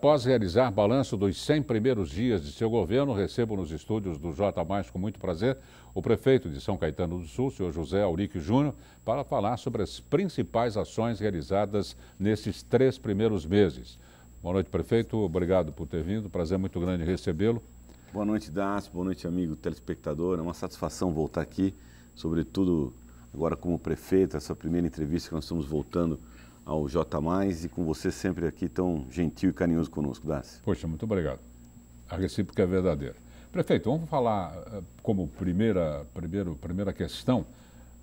Após realizar balanço dos 100 primeiros dias de seu governo, recebo nos estúdios do J Mais com muito prazer o prefeito de São Caetano do Sul, senhor José Aurique Júnior, para falar sobre as principais ações realizadas nesses três primeiros meses. Boa noite, prefeito. Obrigado por ter vindo. Prazer muito grande recebê-lo. Boa noite, Dácio. Boa noite, amigo telespectador. É uma satisfação voltar aqui, sobretudo agora como prefeito, essa primeira entrevista que nós estamos voltando ao J Mais e com você sempre aqui tão gentil e carinhoso conosco, Darcy. Poxa, muito obrigado. A recíproca é verdadeira. Prefeito, vamos falar eh, como primeira, primeiro, primeira questão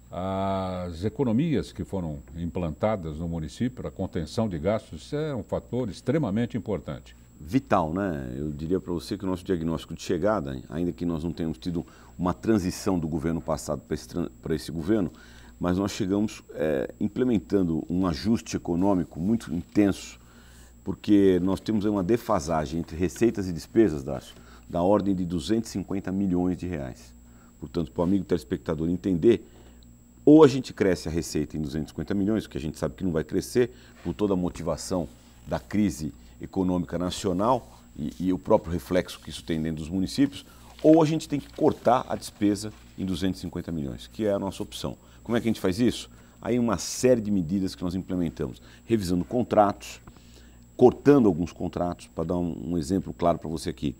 as economias que foram implantadas no município, a contenção de gastos, é um fator extremamente importante. Vital, né? Eu diria para você que o nosso diagnóstico de chegada, ainda que nós não tenhamos tido uma transição do governo passado para esse, para esse governo, mas nós chegamos é, implementando um ajuste econômico muito intenso, porque nós temos uma defasagem entre receitas e despesas, Darcio, da ordem de 250 milhões de reais. Portanto, para o amigo telespectador entender, ou a gente cresce a receita em 250 milhões, que a gente sabe que não vai crescer, por toda a motivação da crise econômica nacional e, e o próprio reflexo que isso tem dentro dos municípios, ou a gente tem que cortar a despesa em 250 milhões, que é a nossa opção. Como é que a gente faz isso? Aí uma série de medidas que nós implementamos, revisando contratos, cortando alguns contratos, para dar um, um exemplo claro para você aqui.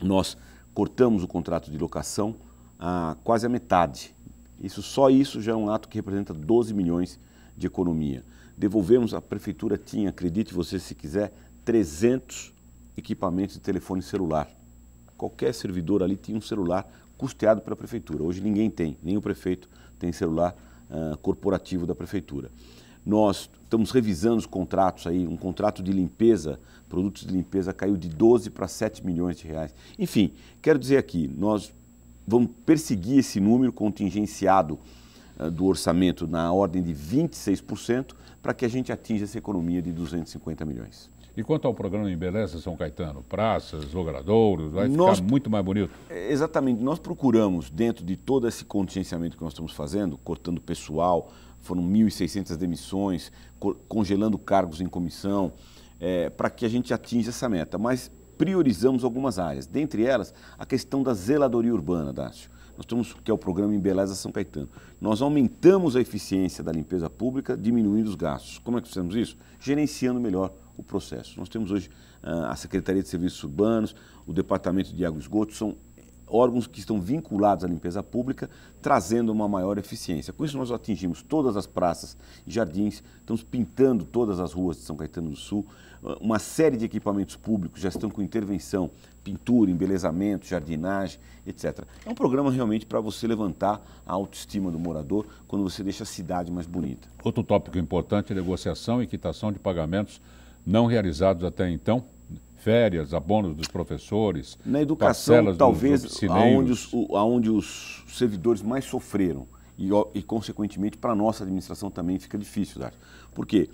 Nós cortamos o contrato de locação a quase a metade. Isso só isso já é um ato que representa 12 milhões de economia. Devolvemos a prefeitura tinha, acredite você se quiser, 300 equipamentos de telefone celular. Qualquer servidor ali tinha um celular custeado pela prefeitura. Hoje ninguém tem, nem o prefeito tem celular uh, corporativo da prefeitura. Nós estamos revisando os contratos aí, um contrato de limpeza, produtos de limpeza caiu de 12 para 7 milhões de reais. Enfim, quero dizer aqui, nós vamos perseguir esse número contingenciado uh, do orçamento na ordem de 26%, para que a gente atinja essa economia de 250 milhões. E quanto ao programa Embeleza São Caetano, praças, logradouros, vai nós, ficar muito mais bonito? É, exatamente. Nós procuramos, dentro de todo esse contingenciamento que nós estamos fazendo, cortando pessoal, foram 1.600 demissões, congelando cargos em comissão, é, para que a gente atinja essa meta. Mas priorizamos algumas áreas, dentre elas a questão da zeladoria urbana, Dácio. Nós temos que é o programa Embeleza São Caetano. Nós aumentamos a eficiência da limpeza pública, diminuindo os gastos. Como é que fizemos isso? Gerenciando melhor o processo. Nós temos hoje ah, a Secretaria de Serviços Urbanos, o Departamento de Água e Esgoto, são órgãos que estão vinculados à limpeza pública, trazendo uma maior eficiência. Com isso, nós atingimos todas as praças e jardins, estamos pintando todas as ruas de São Caetano do Sul, uma série de equipamentos públicos já estão com intervenção, pintura, embelezamento, jardinagem, etc. É um programa realmente para você levantar a autoestima do morador quando você deixa a cidade mais bonita. Outro tópico importante é negociação e quitação de pagamentos não realizados até então férias, abonos dos professores. Na educação, talvez, aonde os, aonde os servidores mais sofreram. E, e consequentemente, para a nossa administração também fica difícil, Dar. Por quê?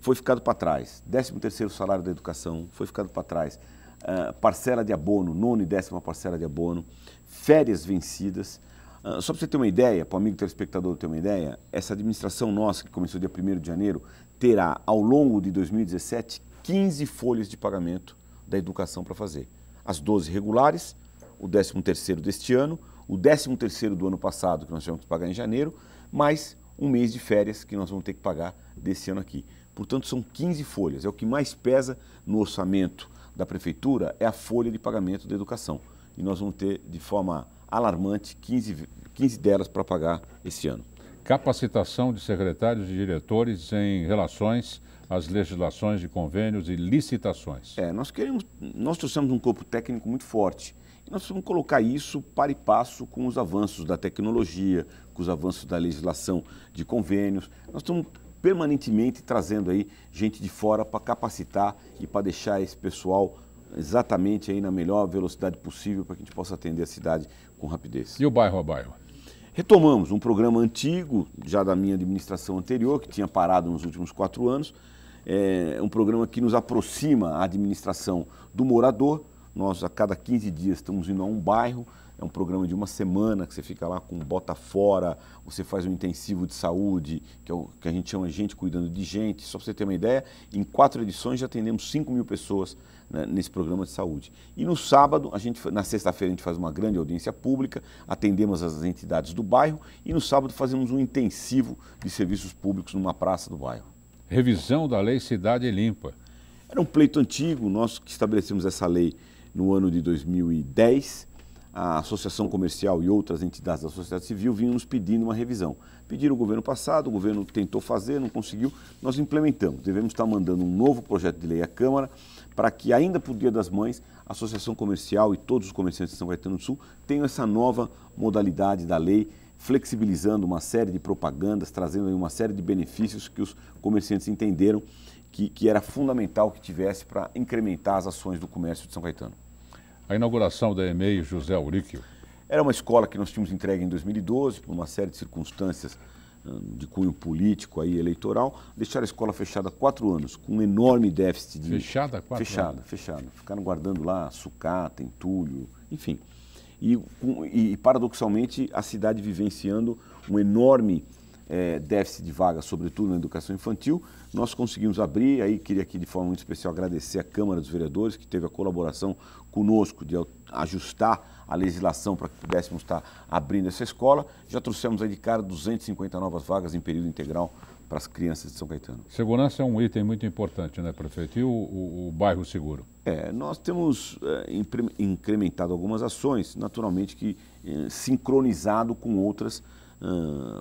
Foi ficado para trás 13 terceiro salário da educação, foi ficado para trás uh, parcela de abono, nona e décima parcela de abono, férias vencidas. Uh, só para você ter uma ideia, para o amigo telespectador ter uma ideia, essa administração nossa, que começou dia 1 de janeiro, terá, ao longo de 2017, 15 folhas de pagamento da educação para fazer. As 12 regulares, o 13º deste ano, o 13º do ano passado, que nós tivemos que pagar em janeiro, mais um mês de férias que nós vamos ter que pagar desse ano aqui. Portanto, são 15 folhas. É o que mais pesa no orçamento da prefeitura, é a folha de pagamento da educação. E nós vamos ter, de forma alarmante, 15, 15 delas para pagar esse ano. Capacitação de secretários e diretores em relações as legislações de convênios e licitações. É, nós queremos, nós trouxemos um corpo técnico muito forte. nós vamos colocar isso para e passo com os avanços da tecnologia, com os avanços da legislação de convênios. Nós estamos permanentemente trazendo aí gente de fora para capacitar e para deixar esse pessoal exatamente aí na melhor velocidade possível para que a gente possa atender a cidade com rapidez. E o bairro a bairro? Retomamos um programa antigo, já da minha administração anterior, que tinha parado nos últimos quatro anos, é um programa que nos aproxima a administração do morador. Nós, a cada 15 dias, estamos indo a um bairro. É um programa de uma semana que você fica lá com bota fora, você faz um intensivo de saúde, que é o que a gente chama gente cuidando de gente. Só para você ter uma ideia, em quatro edições já atendemos 5 mil pessoas né, nesse programa de saúde. E no sábado, a gente, na sexta-feira, a gente faz uma grande audiência pública, atendemos as entidades do bairro e no sábado fazemos um intensivo de serviços públicos numa praça do bairro revisão da lei Cidade Limpa. Era um pleito antigo, nós que estabelecemos essa lei no ano de 2010. A Associação Comercial e outras entidades da sociedade civil vinham nos pedindo uma revisão. Pediram o governo passado, o governo tentou fazer, não conseguiu, nós implementamos. Devemos estar mandando um novo projeto de lei à Câmara para que, ainda para o Dia das Mães, a Associação Comercial e todos os comerciantes de São Caetano do Sul tenham essa nova modalidade da lei flexibilizando uma série de propagandas, trazendo uma série de benefícios que os comerciantes entenderam que, que era fundamental que tivesse para incrementar as ações do comércio de São Caetano. A inauguração da EMEI José Auríquio. Era uma escola que nós tínhamos entregue em 2012, por uma série de circunstâncias de cunho político aí eleitoral, deixaram a escola fechada há quatro anos, com um enorme déficit de. Fechada há quatro fechada, anos? Fechada, fechada. Ficaram guardando lá sucata, entulho, enfim e, e paradoxalmente, a cidade vivenciando um enorme é, déficit de vagas, sobretudo na educação infantil. Nós conseguimos abrir, aí queria aqui de forma muito especial agradecer à Câmara dos Vereadores, que teve a colaboração conosco de ajustar a legislação para que pudéssemos estar abrindo essa escola. Já trouxemos aí de cara 250 novas vagas em período integral para as crianças de São Caetano. Segurança é um item muito importante, né, prefeito? E o, o, o bairro seguro? É, nós temos é, incrementado algumas ações, naturalmente que é, sincronizado com outras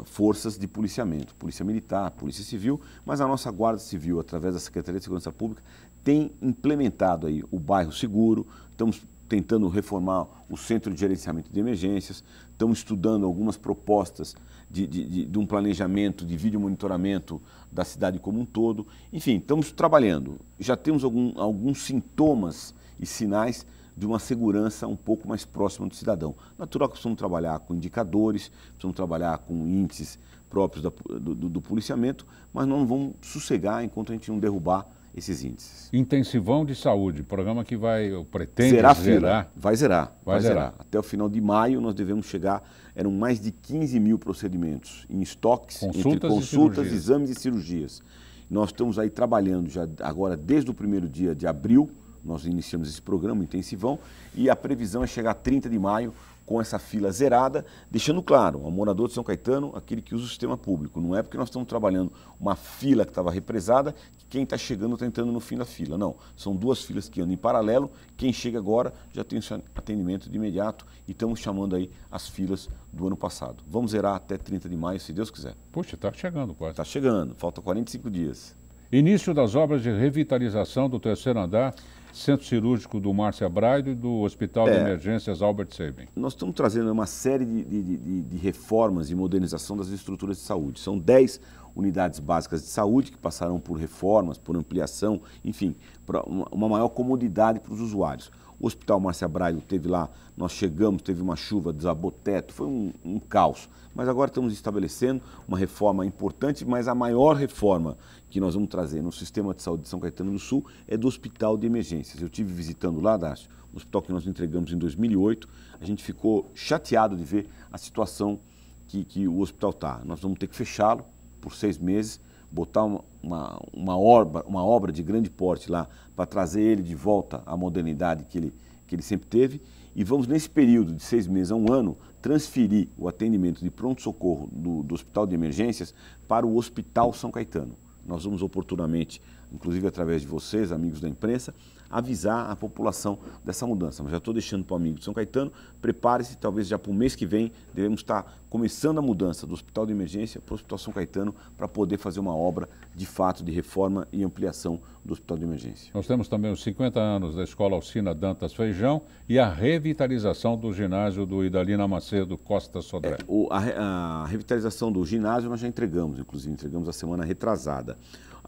forças de policiamento, polícia militar, polícia civil, mas a nossa guarda civil, através da Secretaria de Segurança Pública, tem implementado aí o bairro seguro, estamos tentando reformar o Centro de Gerenciamento de Emergências, estamos estudando algumas propostas de, de, de um planejamento de vídeo monitoramento da cidade como um todo. Enfim, estamos trabalhando. Já temos algum, alguns sintomas e sinais de uma segurança um pouco mais próxima do cidadão. Natural que precisamos trabalhar com indicadores, precisamos trabalhar com índices próprios da, do, do policiamento, mas não vamos sossegar enquanto a gente não derrubar esses índices. Intensivão de saúde, programa que vai, eu pretendo zerar. zerar. Vai zerar, vai, vai zerar. zerar. Até o final de maio nós devemos chegar, eram mais de 15 mil procedimentos em estoques, consultas entre consultas, e exames e cirurgias. Nós estamos aí trabalhando já agora desde o primeiro dia de abril, nós iniciamos esse programa intensivão e a previsão é chegar a 30 de maio com essa fila zerada, deixando claro, o morador de São Caetano, aquele que usa o sistema público. Não é porque nós estamos trabalhando uma fila que estava represada, que quem está chegando está entrando no fim da fila. Não, são duas filas que andam em paralelo, quem chega agora já tem atendimento de imediato e estamos chamando aí as filas do ano passado. Vamos zerar até 30 de maio, se Deus quiser. Puxa, está chegando quase. Está chegando, falta 45 dias. Início das obras de revitalização do terceiro andar, Centro Cirúrgico do Márcia Braido e do Hospital é, de Emergências Albert Sabin. Nós estamos trazendo uma série de, de, de, de reformas e modernização das estruturas de saúde. São 10 unidades básicas de saúde que passarão por reformas, por ampliação, enfim, para uma maior comodidade para os usuários. O Hospital Márcia Braio teve lá, nós chegamos, teve uma chuva, desabou teto, foi um, um caos. Mas agora estamos estabelecendo uma reforma importante, mas a maior reforma que nós vamos trazer no sistema de saúde de São Caetano do Sul é do Hospital de Emergências. Eu tive visitando lá, Dácio, um hospital que nós entregamos em 2008. A gente ficou chateado de ver a situação que, que o hospital está. Nós vamos ter que fechá-lo por seis meses, botar uma, uma, uma, obra, uma obra de grande porte lá para trazer ele de volta à modernidade que ele, que ele sempre teve. E vamos, nesse período de seis meses a um ano, transferir o atendimento de pronto-socorro do, do Hospital de Emergências para o Hospital São Caetano. Nós vamos oportunamente, inclusive através de vocês, amigos da imprensa, avisar a população dessa mudança. Mas já estou deixando para o amigo de São Caetano, prepare-se, talvez já para o mês que vem devemos estar tá começando a mudança do Hospital de Emergência para o Hospital São Caetano para poder fazer uma obra de fato de reforma e ampliação do Hospital de Emergência. Nós temos também os 50 anos da Escola Alcina Dantas Feijão e a revitalização do ginásio do Idalina Macedo Costa Sodré. É, o, a, a revitalização do ginásio nós já entregamos, inclusive entregamos a semana retrasada.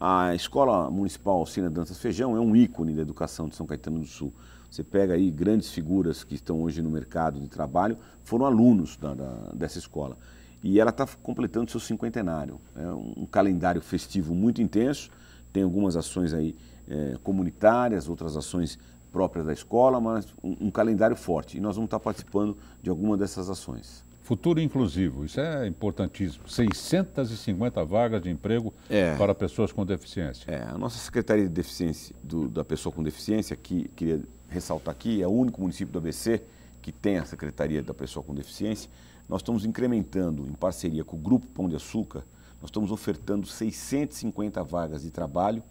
A Escola Municipal Sina Danças Feijão é um ícone da educação de São Caetano do Sul. Você pega aí grandes figuras que estão hoje no mercado de trabalho, foram alunos da, da, dessa escola. E ela está completando seu cinquentenário. É um calendário festivo muito intenso, tem algumas ações aí é, comunitárias, outras ações próprias da escola, mas um, um calendário forte. E nós vamos estar participando de alguma dessas ações. Futuro inclusivo, isso é importantíssimo. 650 vagas de emprego é. para pessoas com deficiência. É, a nossa Secretaria de Deficiência do, da Pessoa com Deficiência, que queria ressaltar aqui, é o único município do ABC que tem a Secretaria da Pessoa com Deficiência. Nós estamos incrementando, em parceria com o Grupo Pão de Açúcar, nós estamos ofertando 650 vagas de trabalho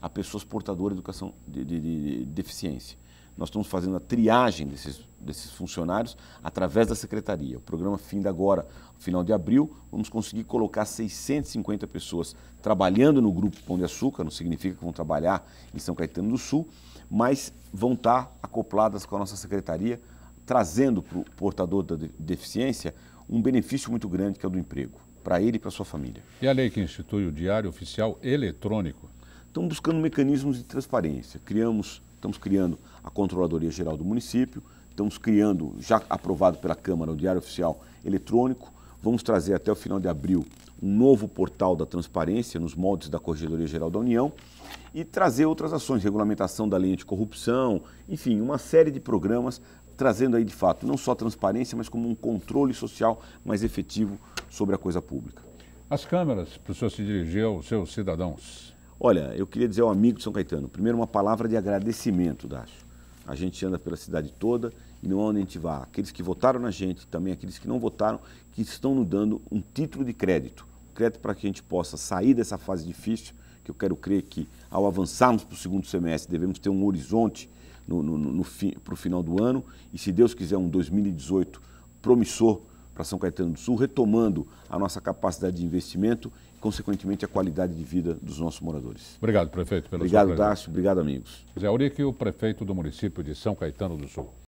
a pessoas portadoras de educação de, de, de, de deficiência nós estamos fazendo a triagem desses, desses funcionários através da secretaria. O programa de agora, final de abril, vamos conseguir colocar 650 pessoas trabalhando no grupo Pão de Açúcar, não significa que vão trabalhar em São Caetano do Sul, mas vão estar acopladas com a nossa secretaria, trazendo para o portador da deficiência um benefício muito grande que é o do emprego, para ele e para sua família. E a lei que institui o Diário Oficial Eletrônico? Estamos buscando mecanismos de transparência. Criamos Estamos criando a Controladoria Geral do Município, estamos criando, já aprovado pela Câmara, o Diário Oficial Eletrônico. Vamos trazer até o final de abril um novo portal da transparência nos moldes da Corregedoria Geral da União e trazer outras ações, regulamentação da linha de corrupção, enfim, uma série de programas trazendo aí de fato não só transparência, mas como um controle social mais efetivo sobre a coisa pública. As câmeras para o senhor se dirigir aos seus cidadãos. Olha, eu queria dizer ao amigo de São Caetano, primeiro uma palavra de agradecimento, Dacho. A gente anda pela cidade toda e não há onde a gente vá. Aqueles que votaram na gente, também aqueles que não votaram, que estão nos dando um título de crédito. Crédito para que a gente possa sair dessa fase difícil, que eu quero crer que ao avançarmos para o segundo semestre devemos ter um horizonte para o final do ano e, se Deus quiser, um 2018 promissor para São Caetano do Sul, retomando a nossa capacidade de investimento e, consequentemente, a qualidade de vida dos nossos moradores. Obrigado, prefeito, pela Obrigado, Dácio. Obrigado, amigos. Zé Auric, o prefeito do município de São Caetano do Sul.